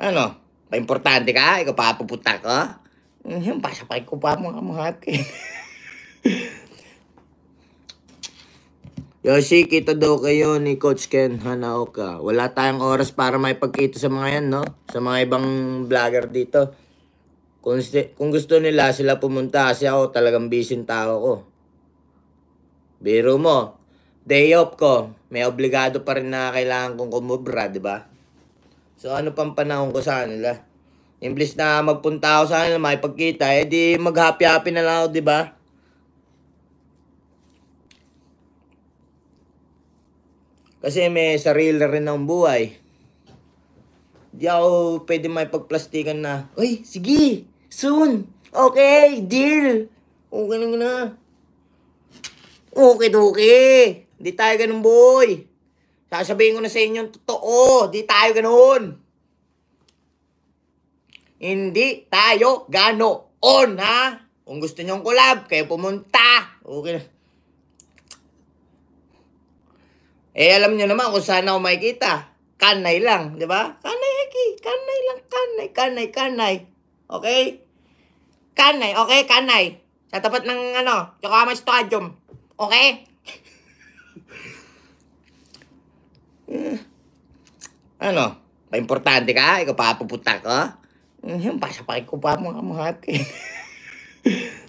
Ano? Pa-importante ka? Ikaw pa pupunta ka? Eh, Yung pasapay ko pa mga mahapkin. Yoshi, kita daw kayo ni Coach Ken Hanaoka. Wala tayong oras para may pagkita sa mga yan, no? Sa mga ibang vlogger dito. Kung, kung gusto nila sila pumunta kasi ako talagang busy tao ko. Biro mo, day off ko, may obligado pa rin na kailangan kong kumubra, di ba? So ano pang panahon ko sa kanila? Imblis na magpunta ako sa kanila, makipagkita, eh di mag-happy-happy na lang ako, di ba? Kasi may sarili na rin ng buhay. Di ako pwede may pagplastikan na, Uy, sige, soon, okay, deal. Okay na na. Okay, okay. Hindi tayo ganun, boy. Sasabihin ko na sa inyo, totoo, di tayo ganoon. Hindi tayo ganoon, ha? Kung gusto nyong collab, kayo pumunta. Okay na. Eh, alam nyo naman kung saan ako makikita. Kanay lang, di ba? Kanay, Eki. Kanay lang, kanay, kanay, kanay. Okay? Kanay, okay, kanay. Sa tapat ng, ano, Yokohama Stadium. Okay? Ano? Paimportante ka? Ikaw pa puputak ka? Yung pasapakit ko hmm, pa mga mga